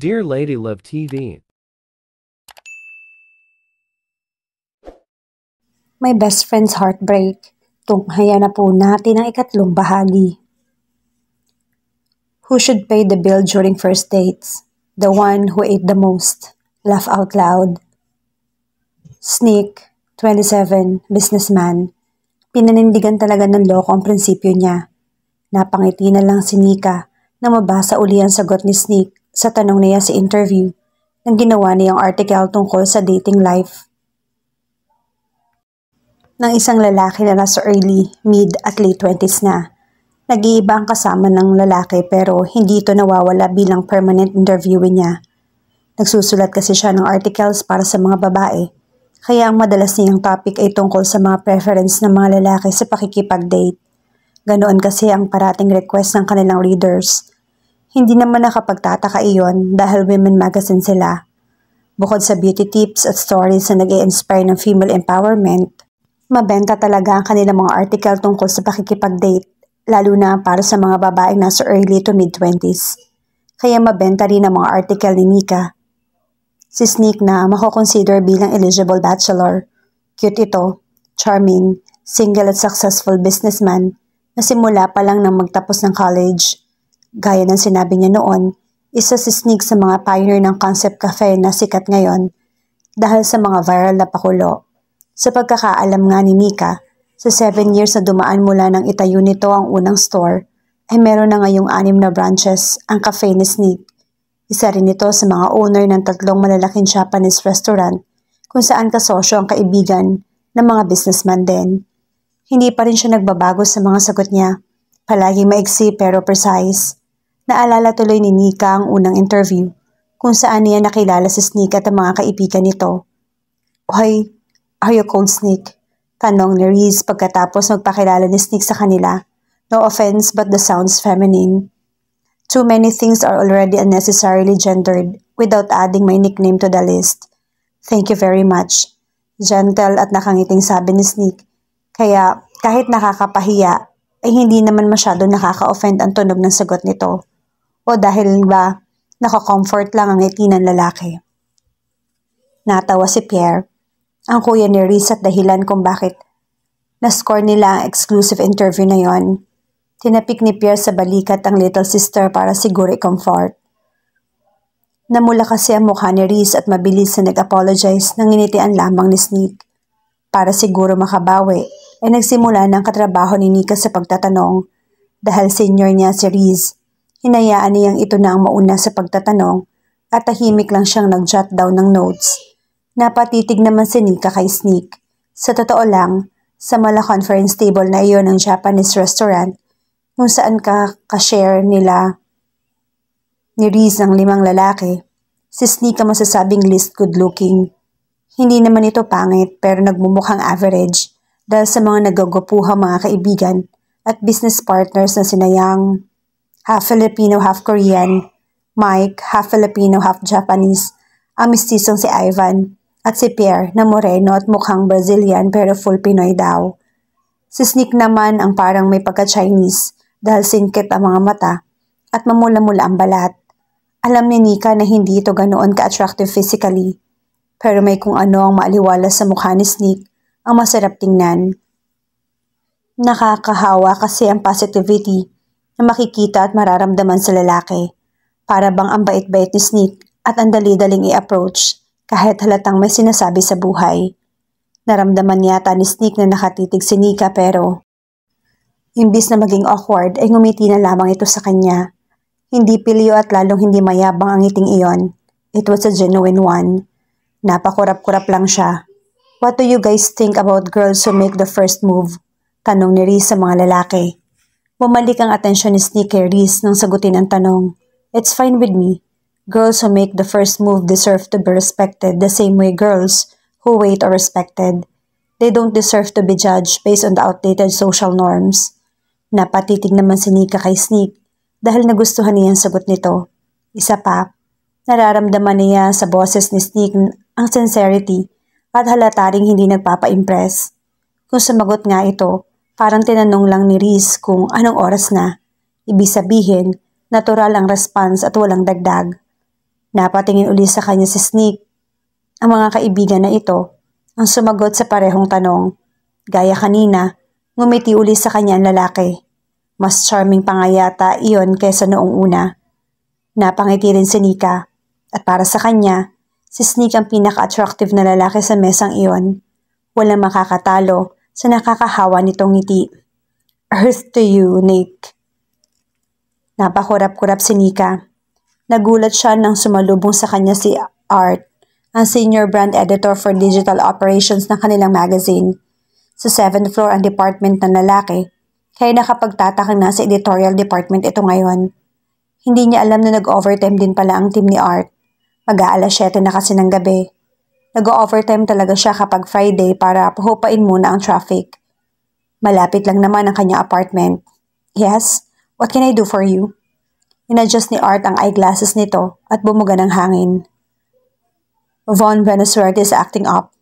Dear Lady Love TV. My best friend's heartbreak. Tunghaya na po natin ang ikatlong bahagi. Who should pay the bill during first dates? The one who ate the most. Laugh out loud. Sneak, 27, businessman. Pinanindigan talaga ng loko ang prinsipyo niya. Napangiti na lang si Nika na mabasa uli ang sagot ni Sneak sa tanong niya sa interview nang ginawa niyang article tungkol sa dating life Nang isang lalaki na nasa early, mid at late 20s na. Nag-iiba ang kasama ng lalaki pero hindi ito nawawala bilang permanent interviewee niya. Nagsusulat kasi siya ng articles para sa mga babae, kaya ang madalas niyang topic ay tungkol sa mga preference ng mga lalaki sa pakikipag-date. Ganoon kasi ang parating request ng kanilang readers. Hindi naman nakapagtataka iyon dahil women magazine sila. Bukod sa beauty tips at stories na nag inspire ng female empowerment, mabenta talaga ang kanilang mga article tungkol sa pakikipag-date, lalo na para sa mga babaeng nasa early to mid-20s. Kaya mabenta rin ang mga article ni Nika. Si Sneak na makoconsider bilang eligible bachelor. Cute ito, charming, single at successful businessman na simula pa lang nang magtapos ng college Gaya ng sinabi niya noon, isa si Snig sa mga pioneer ng concept cafe na sikat ngayon dahil sa mga viral na pakulo. Sa pagkakaalam nga ni Mika, sa 7 years na dumaan mula nang itayo nito ang unang store, ay meron na ngayong anim na branches ang cafe ni Snig. Isa rin ito sa mga owner ng tatlong malalaking Japanese restaurant kung saan kasosyo ang kaibigan ng mga businessman din. Hindi pa rin siya nagbabago sa mga sagot niya. Palaging maiksi pero precise. Naalala tuloy ni Nika ang unang interview, kung saan niya nakilala si Snake at ang mga kaibigan nito. Hoy, are you cold Snake? Tanong ni Reese pagkatapos magpakilala ni Snake sa kanila. No offense but the sounds feminine. Too many things are already unnecessarily gendered without adding my nickname to the list. Thank you very much. Gentle at nakangiting sabi ni Snake. Kaya kahit nakakapahiya, ay hindi naman masyado nakaka-offend ang tunog ng sagot nito. O dahil ba nakakomfort lang ang ngiti ng lalaki? Natawa si Pierre, ang kuya ni Reese at dahilan kung bakit na-score nila ang exclusive interview na yon. Tinapik ni Pierre sa balikat ang little sister para siguro comfort Namula kasi ang mukha ni Reese at mabilis na nag-apologize nang initian lamang ni Sneak. Para siguro makabawi, ay nagsimula ng katrabaho ni Nika sa pagtatanong dahil senior niya si Reese Hinayaan niyang ito na ang mauna sa pagtatanong at tahimik lang siyang nag-jot down ng notes. Napatitig naman si Nika kay Sneak. Sa totoo lang, sa mala conference table na iyon ng Japanese restaurant, kung saan ka ka-share nila ni Riz ng limang lalaki, si Sneak ang masasabing least good-looking. Hindi naman ito pangit pero nagmumukhang average dahil sa mga nagagupuhang mga kaibigan at business partners na sinayang half Filipino, half Korean, Mike, half Filipino, half Japanese, ang mistisong si Ivan, at si Pierre na moreno at mukhang Brazilian pero full Pinoy daw. Si Sneak naman ang parang may pagka-Chinese dahil singkit ang mga mata at mamula-mula ang balat. Alam ni Nika na hindi ito ganoon ka-attractive physically, pero may kung ano ang maaliwala sa mukha ni Sneak ang masarap tingnan. Nakakahawa kasi ang positivity na makikita at mararamdaman sa lalaki. Para bang ang bait-bait ni Sneak at ang dali-daling i-approach kahit halatang may sinasabi sa buhay. Naramdaman yata ni Sneak na nakatitig si Nika pero imbis na maging awkward ay ngumiti na lamang ito sa kanya. Hindi pilyo at lalong hindi mayabang ang ngiting iyon. It was a genuine one. Napakurap-kurap lang siya. What do you guys think about girls who make the first move? Tanong ni Reese sa mga lalaki. Bumalik ang atensyon ni Sneaker Reese nang sagutin ang tanong. It's fine with me. Girls who make the first move deserve to be respected the same way girls who wait are respected. They don't deserve to be judged based on the outdated social norms. Napatitig naman si Nika kay Sneak dahil nagustuhan niya ang sagot nito. Isa pa, nararamdaman niya sa boses ni Sneak ang sincerity at halata hindi nagpapa-impress. Kung sumagot nga ito, Parang tinanong lang ni Riz kung anong oras na. Ibig sabihin, natural ang response at walang dagdag. Napatingin uli sa kanya si Sneak. Ang mga kaibigan na ito, ang sumagot sa parehong tanong. Gaya kanina, ngumiti uli sa kanya ang lalaki. Mas charming pa nga yata iyon kaysa noong una. Napangiti rin si Nika. At para sa kanya, si Sneak ang pinaka-attractive na lalaki sa mesang iyon. Walang makakatalo sa nakakahawa nitong ngiti. Earth to you, Nick. Napakurap-kurap si Nika. Nagulat siya nang sumalubong sa kanya si Art, ang senior brand editor for digital operations ng kanilang magazine. Sa 7th floor ang department ng lalaki, kaya nakapagtatakang nasa editorial department ito ngayon. Hindi niya alam na nag-overtime din pala ang team ni Art. Mag-aalas 7 na kasi ng gabi. Nag-overtime talaga siya kapag Friday para pahupain muna ang traffic. Malapit lang naman ang kanya apartment. Yes, what can I do for you? Inadjust ni Art ang eyeglasses nito at bumuga ng hangin. Von Venezuela is acting up.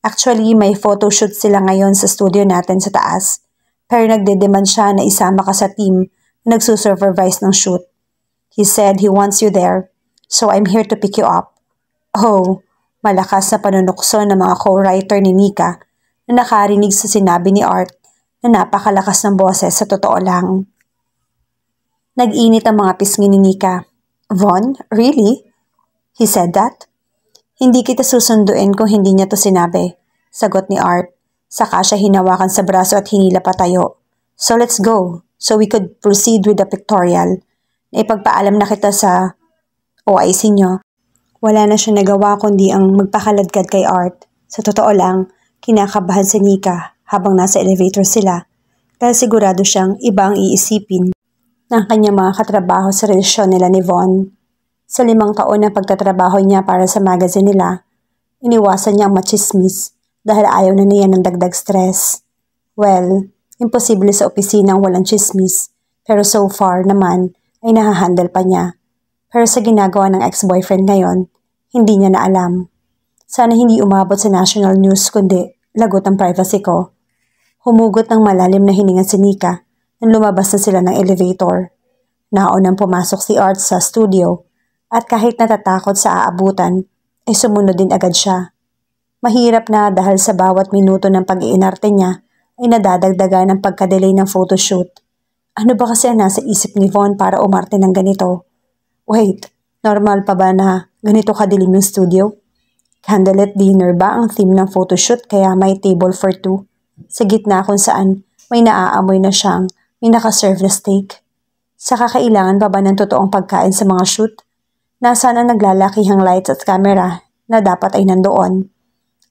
Actually, may photoshoot sila ngayon sa studio natin sa taas. Pero nagdedemand siya na isama ka sa team na nagsusupervise ng shoot. He said he wants you there, so I'm here to pick you up. Oh, Malakas sa panunukso ng mga co-writer ni Nika na nakarinig sa sinabi ni Art na napakalakas ng boses sa totoo lang. Nag-init ang mga pisngi ni Nika. Von, really? He said that? Hindi kita susunduin kung hindi niya to sinabi. Sagot ni Art. Saka siya hinawakan sa braso at hinila patayo. So let's go, so we could proceed with the pictorial. Ipagpaalam na kita sa OIC nyo wala na siya nagawa kundi ang magpakaladkad kay Art. Sa totoo lang, kinakabahan si Nika habang nasa elevator sila dahil sigurado siyang iba ang iisipin ng kanyang mga katrabaho sa relasyon nila ni Von. Sa limang taon na pagtatrabaho niya para sa magazine nila, iniwasan niya niyang machismis dahil ayaw na niya ng dagdag stress. Well, imposible sa opisina ang walang chismis, pero so far naman ay nahahandle pa niya. Pero sa ginagawa ng ex-boyfriend ngayon, hindi niya na alam. Sana hindi umabot sa national news kundi lagot ang privacy ko. Humugot ng malalim na hininga si Nika nang lumabas na sila ng elevator. Naunang pumasok si Art sa studio at kahit natatakot sa aabutan, ay sumunod din agad siya. Mahirap na dahil sa bawat minuto ng pag-iinarte niya ay nadadagdagan ng pagkadelay ng photoshoot. Ano ba kasi ang nasa isip ni Von para umarte ng ganito? Wait, normal pa ba na ganito kadilim yung studio? Candlelit dinner ba ang theme ng photoshoot kaya may table for two? Sa gitna kung saan may naaamoy na siyang may nakaserve na steak. Sa kakailangan pa ba ng totoong pagkain sa mga shoot? Nasaan ang naglalakihang lights at camera na dapat ay nandoon?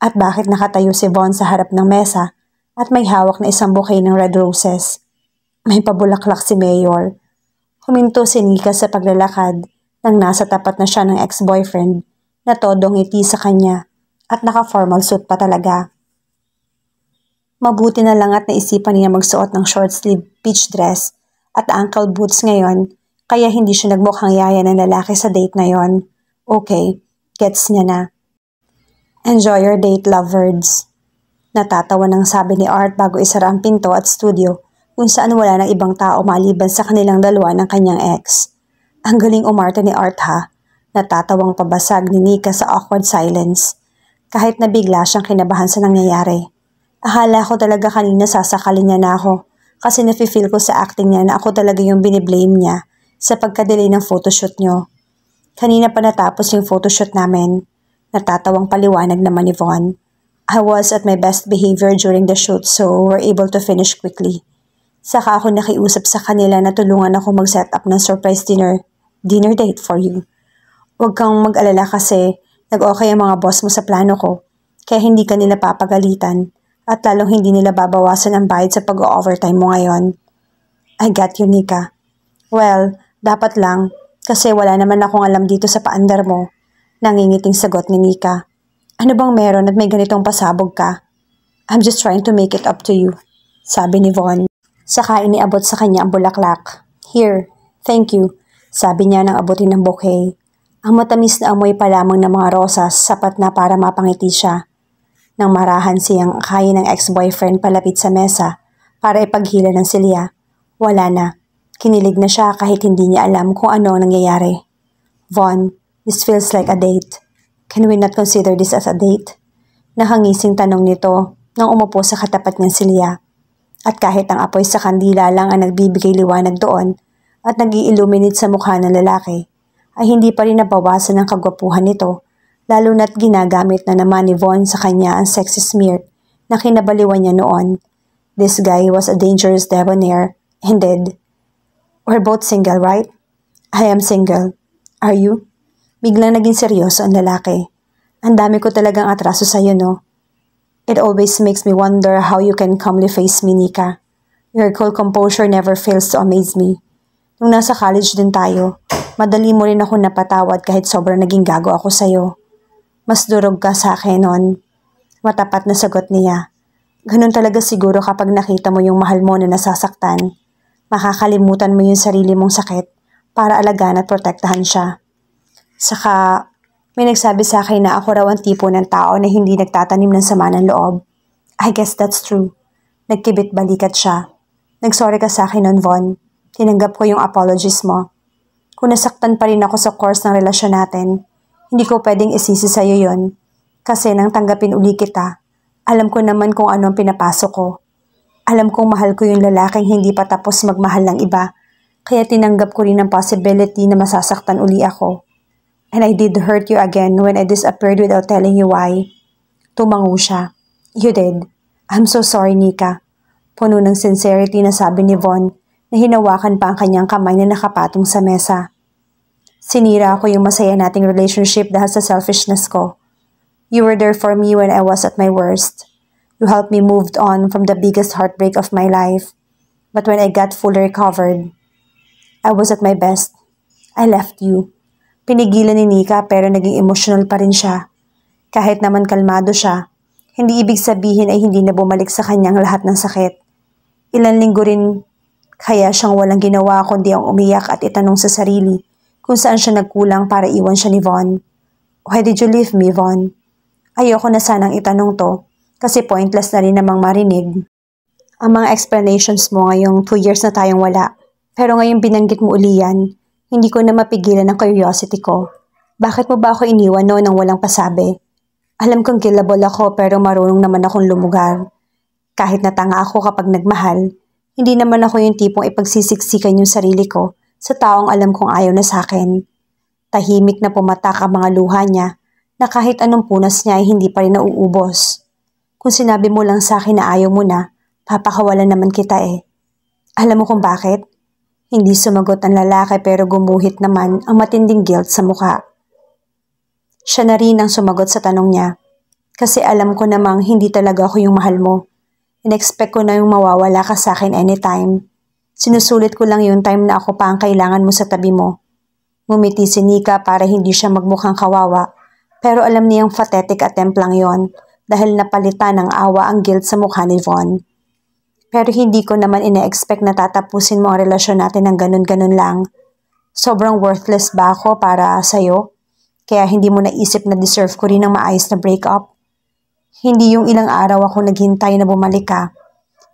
At bakit nakatayo si Von sa harap ng mesa at may hawak na isang bouquet ng red roses? May pabulaklak si Mayor Huminto si Nika sa paglalakad nang nasa tapat na siya ng ex-boyfriend na todong ngiti sa kanya at naka-formal suit pa talaga. Mabuti na lang at naisipan niya magsuot ng short sleeve peach dress at ankle boots ngayon kaya hindi siya nagmukhang yaya ng lalaki sa date na yon. Okay, gets niya na. Enjoy your date, lovebirds. Natatawa ng sabi ni Art bago isara ang pinto at studio kung saan wala ng ibang tao maliban sa kanilang dalawa ng kanyang ex. Ang galing umarte ni Art ha. Natatawang pabasag ni Nika sa awkward silence. Kahit nabigla siyang kinabahan sa nangyayari. Ahala ko talaga kanina sasakalin niya na ako kasi nafe-feel ko sa acting niya na ako talaga yung biniblame niya sa pagkadelay ng photoshoot niyo. Kanina pa natapos yung photoshoot namin. Natatawang paliwanag naman ni Von. I was at my best behavior during the shoot so we're able to finish quickly. Saka ako nakiusap sa kanila na tulungan ako mag-set up ng surprise dinner, dinner date for you. Huwag kang mag-alala kasi nag-okay ang mga boss mo sa plano ko, kaya hindi ka nila papagalitan at lalong hindi nila babawasan ang bayad sa pag-overtime mo ngayon. I got you, Nika. Well, dapat lang, kasi wala naman akong alam dito sa paandar mo. Nangingiting sagot ni Nika. Ano bang meron at may ganitong pasabog ka? I'm just trying to make it up to you, sabi ni Von. Saka iniabot sa kanya ang bulaklak. Here, thank you, sabi niya nang abutin ng bouquet. Ang matamis na amoy pa lamang ng mga rosas sapat na para mapangiti siya. Nang marahan siyang kaya ng ex-boyfriend palapit sa mesa para ipaghila ng silya, wala na. Kinilig na siya kahit hindi niya alam kung ano nangyayari. Von, this feels like a date. Can we not consider this as a date? Nahangising tanong nito nang umupo sa katapat ng silya. At kahit ang apoy sa kandila lang ang nagbibigay liwanag doon at nag illuminate sa mukha ng lalaki, ay hindi pa rin nabawasan ang kagwapuhan nito, lalo na't ginagamit na naman ni Von sa kanya ang sexy smear na kinabaliwan niya noon. This guy was a dangerous debonair, and dead. We're both single, right? I am single. Are you? Biglang naging seryoso ang lalaki. Ang dami ko talagang atraso sa'yo, no? It always makes me wonder how you can calmly face me, Nika. Your cool composure never fails to amaze me. Nung nasa college din tayo, madali mo rin ako napatawad kahit sobrang naging gago ako sa'yo. Mas durog ka sa akin noon. Matapat na sagot niya. Ganun talaga siguro kapag nakita mo yung mahal mo na nasasaktan. Makakalimutan mo yung sarili mong sakit para alagaan at protektahan siya. Saka may nagsabi sa akin na ako raw ang tipo ng tao na hindi nagtatanim ng sama ng loob. I guess that's true. Nagkibit balikat siya. Nagsorry ka sa akin nun, Von. Tinanggap ko yung apologies mo. Kung nasaktan pa rin ako sa course ng relasyon natin, hindi ko pwedeng isisi sa'yo yon. Kasi nang tanggapin uli kita, alam ko naman kung ano ang pinapasok ko. Alam kong mahal ko yung lalaking hindi pa tapos magmahal ng iba, kaya tinanggap ko rin ang possibility na masasaktan uli ako. And I did hurt you again when I disappeared without telling you why. Tumango siya. You did. I'm so sorry, Nika. Puno ng sincerity na sabi ni Von na hinawakan pa ang kanyang kamay na nakapatong sa mesa. Sinira ko yung masaya nating relationship dahil sa selfishness ko. You were there for me when I was at my worst. You helped me move on from the biggest heartbreak of my life. But when I got fully recovered, I was at my best. I left you. Pinigilan ni Nika pero naging emosyonal pa rin siya. Kahit naman kalmado siya, hindi ibig sabihin ay hindi na bumalik sa kanyang lahat ng sakit. Ilan linggo rin kaya siyang walang ginawa kundi ang umiyak at itanong sa sarili kung saan siya nagkulang para iwan siya ni Von. Why did you leave me, Von? Ayoko na sanang itanong to kasi pointless na rin namang marinig. Ang mga explanations mo ngayong two years na tayong wala. Pero ngayon binanggit mo uli yan, hindi ko na mapigilan ang curiosity ko. Bakit mo ba ako iniwan noon nang walang pasabi? Alam kong gillable ako pero marunong naman akong lumugar. Kahit natanga ako kapag nagmahal, hindi naman ako yung tipong ipagsisiksikan yung sarili ko sa taong alam kong ayaw na sa akin. Tahimik na pumatak ang mga luha niya na kahit anong punas niya ay hindi pa rin nauubos. Kung sinabi mo lang sa akin na ayaw mo na, papakawalan naman kita eh. Alam mo kung bakit? Hindi sumagot ang lalaki pero gumuhit naman ang matinding guilt sa mukha. Siya na rin ang sumagot sa tanong niya. Kasi alam ko namang hindi talaga ako yung mahal mo. Inexpect ko na yung mawawala ka sa akin anytime. Sinusulit ko lang yung time na ako pa ang kailangan mo sa tabi mo. Ngumiti si Nika para hindi siya magmukhang kawawa. Pero alam niyang pathetic attempt lang yon dahil napalitan ng awa ang guilt sa mukha ni Vaughn. Pero hindi ko naman ina-expect na tatapusin mo ang relasyon natin ng ganun-ganun lang. Sobrang worthless ba ako para sa'yo? Kaya hindi mo naisip na deserve ko rin ng maayos na breakup? Hindi yung ilang araw ako naghintay na bumalik ka.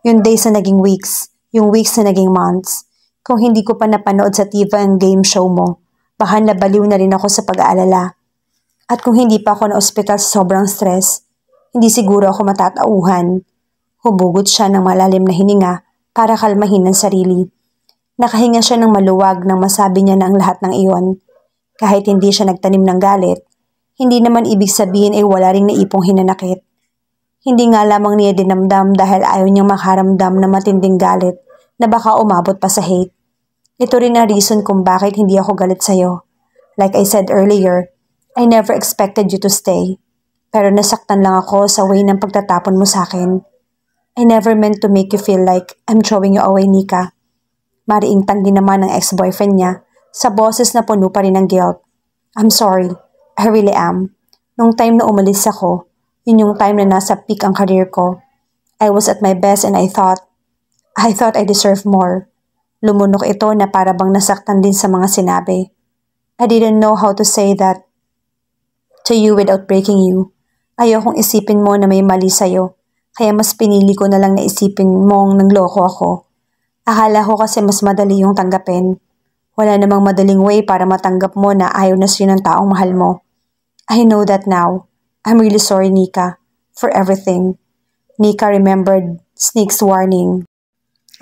Yung days na naging weeks, yung weeks na naging months. Kung hindi ko pa napanood sa TV ang game show mo, baka nabaliw na rin ako sa pag-aalala. At kung hindi pa ako na ospital sa sobrang stress, hindi siguro ako matatauhan Humugot siya ng malalim na hininga para kalmahin ang sarili. Nakahinga siya ng maluwag nang masabi niya na ang lahat ng iyon. Kahit hindi siya nagtanim ng galit, hindi naman ibig sabihin ay wala ring naipong hinanakit. Hindi nga lamang niya dinamdam dahil ayaw niyang makaramdam na matinding galit na baka umabot pa sa hate. Ito rin ang reason kung bakit hindi ako galit sa'yo. Like I said earlier, I never expected you to stay. Pero nasaktan lang ako sa way ng pagtatapon mo sa akin. I never meant to make you feel like I'm throwing you away, Nika. Mariingtang din naman ng ex-boyfriend niya sa boses na puno pa rin ng guilt. I'm sorry. I really am. Nung time na umalis ako, yun yung time na nasa peak ang career ko. I was at my best and I thought, I thought I deserve more. Lumunok ito na para bang nasaktan din sa mga sinabi. I didn't know how to say that to you without breaking you. Ayokong isipin mo na may mali sa'yo. Kaya mas pinili ko na lang na isipin mong nangloko ako. Akala ko kasi mas madali yung tanggapin. Wala namang madaling way para matanggap mo na ayaw na sa'yo ng taong mahal mo. I know that now. I'm really sorry, Nika, for everything. Nika remembered Snake's warning.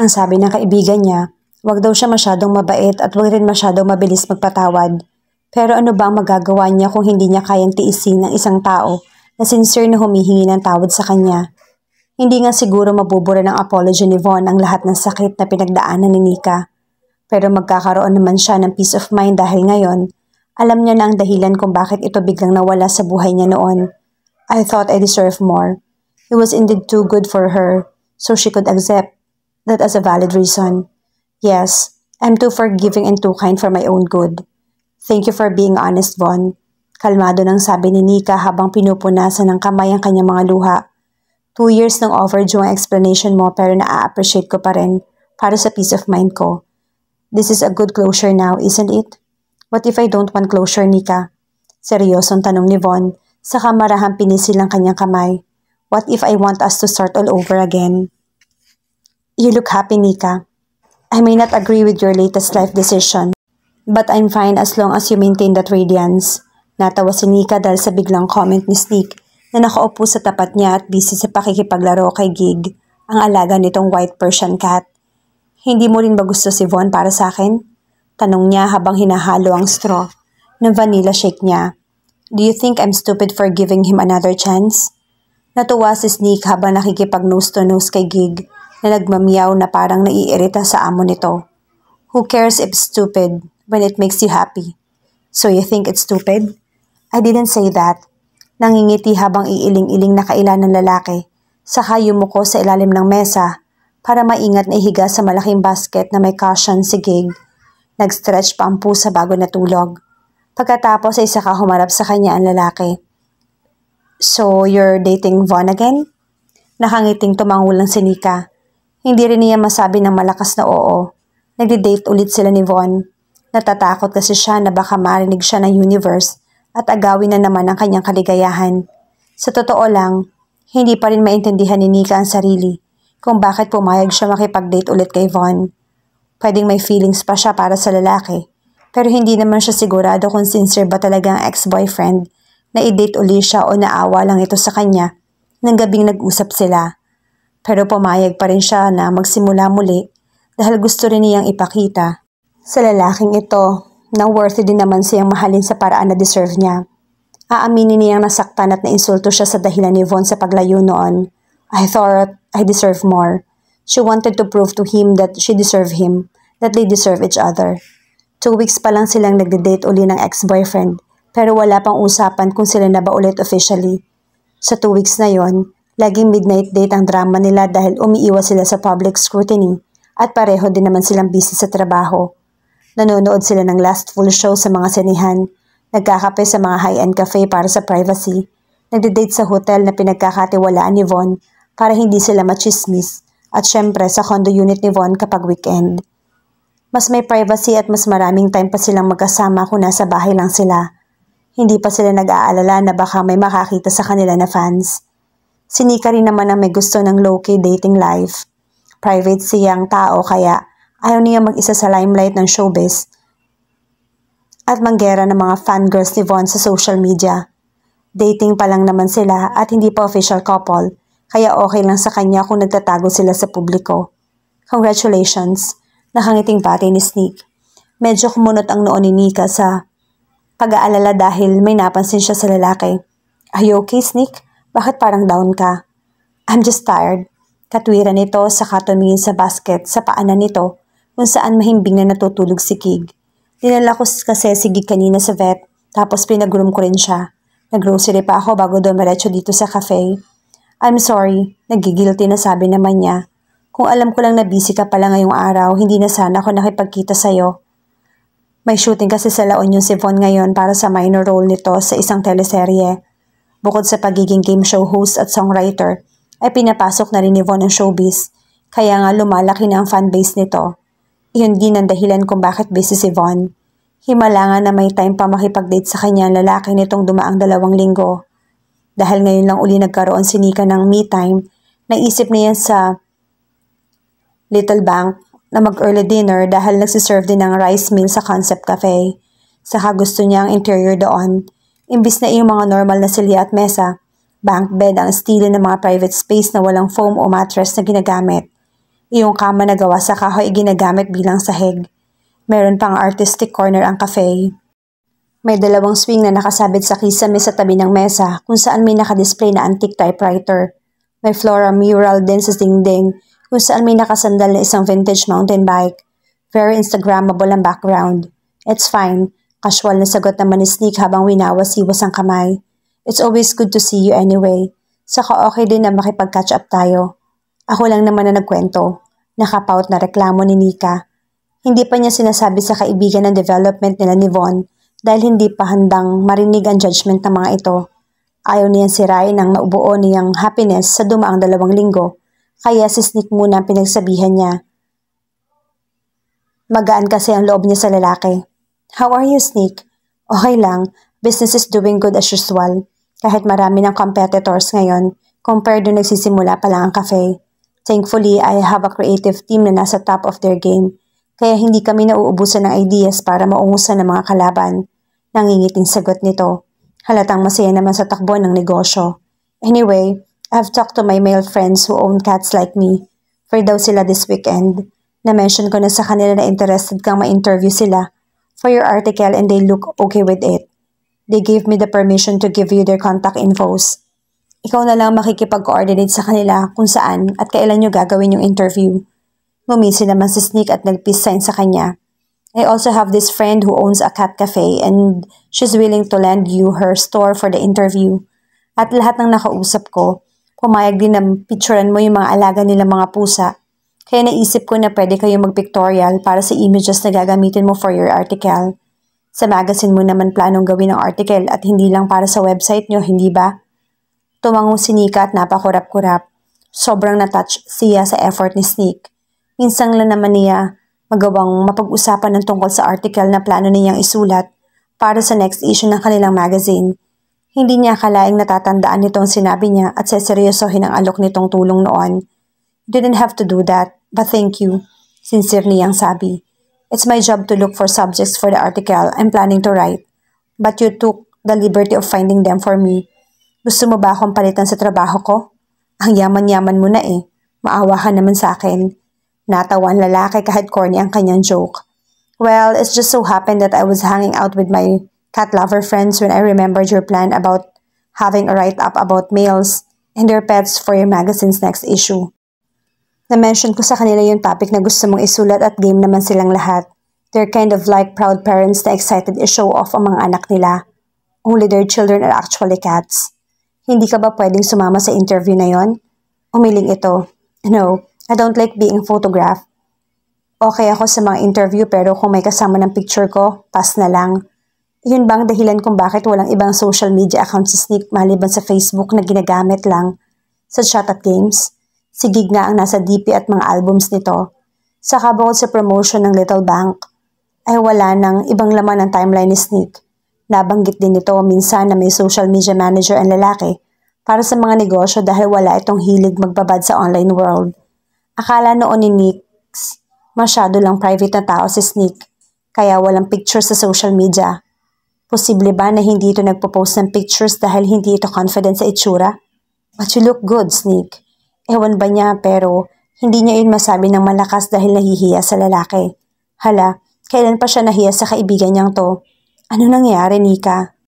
Ang sabi ng kaibigan niya, wag daw siya masyadong mabait at wag rin masyadong mabilis magpatawad. Pero ano ba ang magagawa niya kung hindi niya kayang tiisin ng isang tao na sincere na humihingi ng tawad sa kanya? Hindi nga siguro mabubura ng apology ni Von ang lahat ng sakit na pinagdaanan ni Nika. Pero magkakaroon naman siya ng peace of mind dahil ngayon, alam niya na ang dahilan kung bakit ito biglang nawala sa buhay niya noon. I thought I deserve more. He was indeed too good for her, so she could accept that as a valid reason. Yes, I'm too forgiving and too kind for my own good. Thank you for being honest, Von. Kalmado nang sabi ni Nika habang pinupunasan ng kamay ang kanyang mga luha. Two years nang overdue ang explanation mo pero na-appreciate ko pa rin para sa peace of mind ko. This is a good closure now, isn't it? What if I don't want closure, Nika? Seryosong tanong ni Von sa kamarahang pinisil ang kanyang kamay. What if I want us to start all over again? You look happy, Nika. I may not agree with your latest life decision, but I'm fine as long as you maintain that radiance. Natawa si Nika dahil sa biglang comment ni Sneak na nakaupo sa tapat niya at busy sa pakikipaglaro kay Gig, ang alaga nitong white Persian cat. Hindi mo rin ba gusto si Von para sa akin? Tanong niya habang hinahalo ang straw ng vanilla shake niya. Do you think I'm stupid for giving him another chance? Natuwa si Sneak habang nakikipag nose to nose kay Gig na nagmamiyaw na parang naiirita sa amo nito. Who cares if stupid when it makes you happy? So you think it's stupid? I didn't say that. Nangingiti habang iiling-iling na kailan ng lalaki. Saka yumuko sa ilalim ng mesa para maingat na ihiga sa malaking basket na may cushion si Gig. Nag-stretch pa ang pusa bago natulog. Pagkatapos ay saka humarap sa kanya ang lalaki. So, you're dating Von again? Nakangiting tumangulang si Nika. Hindi rin niya masabi ng malakas na oo. Nagde-date ulit sila ni Von. Natatakot kasi siya na baka marinig siya ng universe at agawin na naman ang kanyang kaligayahan. Sa totoo lang, hindi pa rin maintindihan ni Nika ang sarili kung bakit pumayag siya makipag-date ulit kay Von. Pwedeng may feelings pa siya para sa lalaki, pero hindi naman siya sigurado kung sincere ba talaga ang ex-boyfriend na i-date uli siya o naawa lang ito sa kanya nang gabing nag-usap sila. Pero pumayag pa rin siya na magsimula muli dahil gusto rin niyang ipakita sa lalaking ito na worthy din naman siyang mahalin sa paraan na deserve niya. Aaminin niyang nasaktan at nainsulto siya sa dahilan ni Von sa paglayo noon. I thought I deserve more. She wanted to prove to him that she deserved him, that they deserve each other. Two weeks pa lang silang nagde-date uli ng ex-boyfriend, pero wala pang usapan kung sila na ba ulit officially. Sa two weeks na yon, laging midnight date ang drama nila dahil umiiwas sila sa public scrutiny at pareho din naman silang busy sa trabaho. Nanonood sila ng last full show sa mga sinihan. Nagkakape sa mga high-end cafe para sa privacy. Nagde-date sa hotel na pinagkakatiwalaan ni Von para hindi sila machismis. At syempre sa condo unit ni Von kapag weekend. Mas may privacy at mas maraming time pa silang magkasama kung nasa bahay lang sila. Hindi pa sila nag-aalala na baka may makakita sa kanila na fans. Si rin naman ang may gusto ng low-key dating life. Private siyang tao kaya Ayaw niya mag-isa sa limelight ng showbiz at manggera ng mga fangirls ni Von sa social media. Dating pa lang naman sila at hindi pa official couple, kaya okay lang sa kanya kung nagtatago sila sa publiko. Congratulations! Nakangiting pati ni Sneak. Medyo kumunot ang noon ni Nika sa pag-aalala dahil may napansin siya sa lalaki. Are you okay, Sneak? Bakit parang down ka? I'm just tired. Katwira nito sa katumingin sa basket sa paanan nito kung saan mahimbing na natutulog si Kig. Dinala ko kasi si Gig kanina sa vet, tapos pinagroom ko rin siya. Naggrocery pa ako bago dumiretso dito sa cafe. I'm sorry, nagigilty na sabi naman niya. Kung alam ko lang na busy ka pala ngayong araw, hindi na sana ako nakipagkita sa'yo. May shooting kasi sa La Union si Von ngayon para sa minor role nito sa isang teleserye. Bukod sa pagiging game show host at songwriter, ay pinapasok na rin ni Von ang showbiz, kaya nga lumalaki na ang fanbase nito. Iyon din ang dahilan kung bakit busy si Von. Himala nga na may time pa makipag-date sa kanya ang lalaki nitong dumaang dalawang linggo. Dahil ngayon lang uli nagkaroon si Nika ng me time, naisip niya sa Little Bank na mag-early dinner dahil nagsiserve din ng rice meal sa Concept Cafe. Saka gusto niya ang interior doon. Imbis na yung mga normal na silya at mesa, bank bed ang estilo ng mga private space na walang foam o mattress na ginagamit. Iyong kama na gawa sa kahoy ay ginagamit bilang sahig. Meron pang artistic corner ang cafe. May dalawang swing na nakasabit sa kisame sa tabi ng mesa kung saan may nakadisplay na antique typewriter. May flora mural din sa dingding kung saan may nakasandal na isang vintage mountain bike. Very Instagrammable ang background. It's fine. Casual na sagot naman ni Sneak habang winawas-iwas ang kamay. It's always good to see you anyway. Saka okay din na makipag-catch up tayo. Ako lang naman na nagkwento. Nakapout na reklamo ni Nika. Hindi pa niya sinasabi sa kaibigan ng development nila ni Von dahil hindi pa handang marinig ang judgment ng mga ito. Ayaw niyang sirain ang maubuo niyang happiness sa dumaang dalawang linggo, kaya si Sneak muna ang pinagsabihan niya. Magaan kasi ang loob niya sa lalaki. How are you, Sneak? Okay lang, business is doing good as usual. Kahit marami ng competitors ngayon, compared nung nagsisimula pa lang ang cafe. Thankfully, I have a creative team na nasa top of their game, kaya hindi kami nauubusan ng ideas para maungusan ng mga kalaban. Nangingiting sagot nito. Halatang masaya naman sa takbo ng negosyo. Anyway, I've talked to my male friends who own cats like me. Free daw sila this weekend. Na-mention ko na sa kanila na interested kang ma-interview sila for your article and they look okay with it. They gave me the permission to give you their contact infos. Ikaw na lang makikipag-coordinate sa kanila kung saan at kailan nyo gagawin yung interview. Ngumisi naman si Sneak at nag-peace sign sa kanya. I also have this friend who owns a cat cafe and she's willing to lend you her store for the interview. At lahat ng nakausap ko, pumayag din na picturean mo yung mga alaga nila mga pusa. Kaya naisip ko na pwede kayo mag-pictorial para sa images na gagamitin mo for your article. Sa magazine mo naman planong gawin ang article at hindi lang para sa website nyo, hindi ba? Tumangon si Nika at napakurap-kurap. Sobrang natouch siya sa effort ni Sneak. Minsan lang naman niya magawang mapag-usapan ng tungkol sa article na plano niyang isulat para sa next issue ng kanilang magazine. Hindi niya akalaing natatandaan nitong sinabi niya at seseryosohin ang alok nitong tulong noon. didn't have to do that, but thank you. Sincere niyang sabi. It's my job to look for subjects for the article I'm planning to write, but you took the liberty of finding them for me. Gusto mo ba akong palitan sa trabaho ko? Ang yaman-yaman mo na eh. Maawa ka naman sa akin. Natawa ang lalaki kahit corny ang kanyang joke. Well, it just so happened that I was hanging out with my cat lover friends when I remembered your plan about having a write-up about males and their pets for your magazine's next issue. Na-mention ko sa kanila yung topic na gusto mong isulat at game naman silang lahat. They're kind of like proud parents na excited to show off ang mga anak nila. Only their children are actually cats. Hindi ka ba pwedeng sumama sa interview na yon? Umiling ito. No, I don't like being photographed. Okay ako sa mga interview pero kung may kasama ng picture ko, pass na lang. Yun bang dahilan kung bakit walang ibang social media accounts si Sneak maliban sa Facebook na ginagamit lang sa chat at games? Sigig nga ang nasa DP at mga albums nito. Saka bukod sa promotion ng Little Bank, ay wala nang ibang laman ng timeline ni Sneak. Nabanggit din nito minsan na may social media manager ang lalaki para sa mga negosyo dahil wala itong hilig magbabad sa online world. Akala noon ni Nick, masyado lang private na tao si Sneak, kaya walang picture sa social media. Posible ba na hindi ito nagpo-post ng pictures dahil hindi ito confident sa itsura? But you look good, Sneak. Ewan ba niya pero hindi niya yun masabi ng malakas dahil nahihiya sa lalaki. Hala, kailan pa siya nahiya sa kaibigan niyang to? Ano nangyari, Nika?